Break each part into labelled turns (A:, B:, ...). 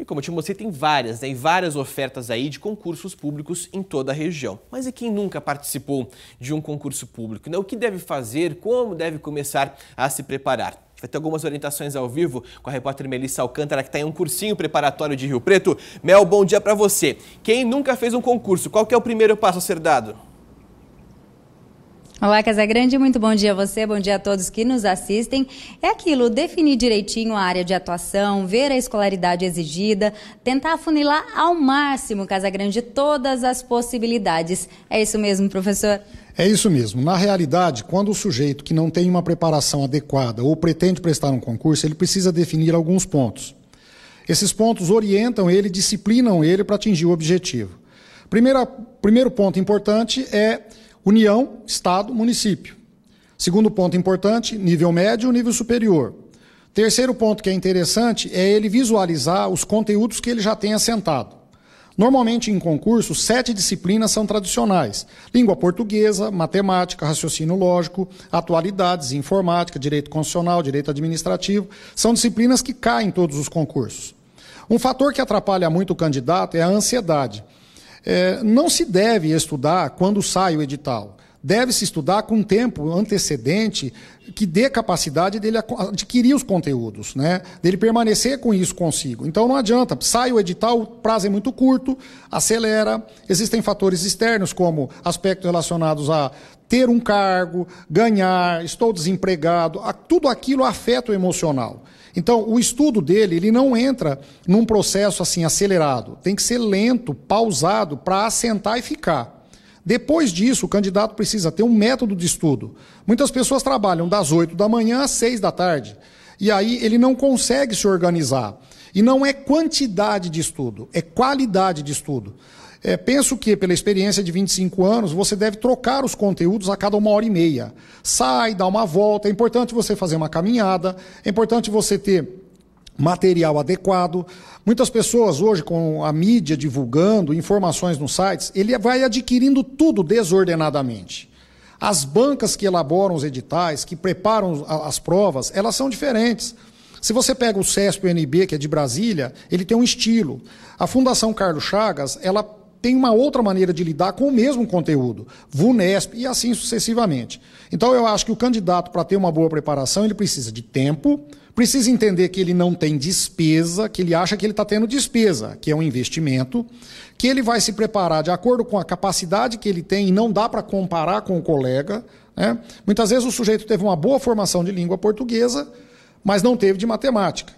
A: E como eu te mostrei, tem várias, né? várias ofertas aí de concursos públicos em toda a região. Mas e quem nunca participou de um concurso público? Né? O que deve fazer? Como deve começar a se preparar? Vai ter algumas orientações ao vivo com a repórter Melissa Alcântara, que está em um cursinho preparatório de Rio Preto. Mel, bom dia para você. Quem nunca fez um concurso, qual é o primeiro passo a ser dado?
B: Olá, Casa Grande, muito bom dia a você, bom dia a todos que nos assistem. É aquilo, definir direitinho a área de atuação, ver a escolaridade exigida, tentar afunilar ao máximo, Casa Grande, todas as possibilidades. É isso mesmo, professor?
C: É isso mesmo. Na realidade, quando o sujeito que não tem uma preparação adequada ou pretende prestar um concurso, ele precisa definir alguns pontos. Esses pontos orientam ele, disciplinam ele para atingir o objetivo. Primeira, primeiro ponto importante é União, Estado, município. Segundo ponto importante, nível médio, e nível superior. Terceiro ponto que é interessante é ele visualizar os conteúdos que ele já tem assentado. Normalmente em concurso, sete disciplinas são tradicionais: língua portuguesa, matemática, raciocínio lógico, atualidades, informática, direito constitucional, direito administrativo. São disciplinas que caem em todos os concursos. Um fator que atrapalha muito o candidato é a ansiedade. É, não se deve estudar quando sai o edital. Deve-se estudar com um tempo antecedente que dê capacidade dele adquirir os conteúdos, né? dele permanecer com isso consigo. Então não adianta, sai o edital, o prazo é muito curto, acelera, existem fatores externos como aspectos relacionados a ter um cargo, ganhar, estou desempregado, tudo aquilo afeta o emocional. Então, o estudo dele, ele não entra num processo assim acelerado. Tem que ser lento, pausado, para assentar e ficar. Depois disso, o candidato precisa ter um método de estudo. Muitas pessoas trabalham das 8 da manhã às 6 da tarde. E aí ele não consegue se organizar. E não é quantidade de estudo, é qualidade de estudo. É, penso que, pela experiência de 25 anos, você deve trocar os conteúdos a cada uma hora e meia. Sai, dá uma volta, é importante você fazer uma caminhada, é importante você ter material adequado. Muitas pessoas hoje, com a mídia divulgando informações nos sites, ele vai adquirindo tudo desordenadamente. As bancas que elaboram os editais, que preparam as provas, elas são diferentes. Se você pega o CESP UNB, que é de Brasília, ele tem um estilo. A Fundação Carlos Chagas, ela tem uma outra maneira de lidar com o mesmo conteúdo, VUNESP e assim sucessivamente. Então eu acho que o candidato, para ter uma boa preparação, ele precisa de tempo, precisa entender que ele não tem despesa, que ele acha que ele está tendo despesa, que é um investimento, que ele vai se preparar de acordo com a capacidade que ele tem e não dá para comparar com o colega. Né? Muitas vezes o sujeito teve uma boa formação de língua portuguesa, mas não teve de matemática.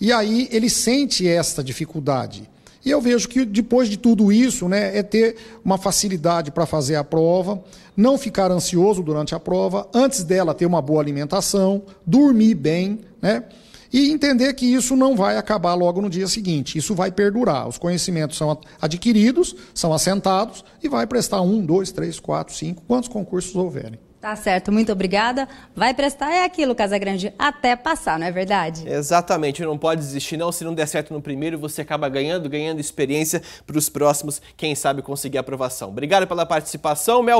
C: E aí ele sente esta dificuldade. E eu vejo que depois de tudo isso, né, é ter uma facilidade para fazer a prova, não ficar ansioso durante a prova, antes dela ter uma boa alimentação, dormir bem, né? E entender que isso não vai acabar logo no dia seguinte, isso vai perdurar. Os conhecimentos são adquiridos, são assentados e vai prestar um, dois, três, quatro, cinco, quantos concursos houverem.
B: Tá certo, muito obrigada. Vai prestar é aquilo, casa grande até passar, não é verdade?
A: Exatamente, não pode desistir não, se não der certo no primeiro, você acaba ganhando, ganhando experiência para os próximos, quem sabe conseguir aprovação. Obrigado pela participação, Mel.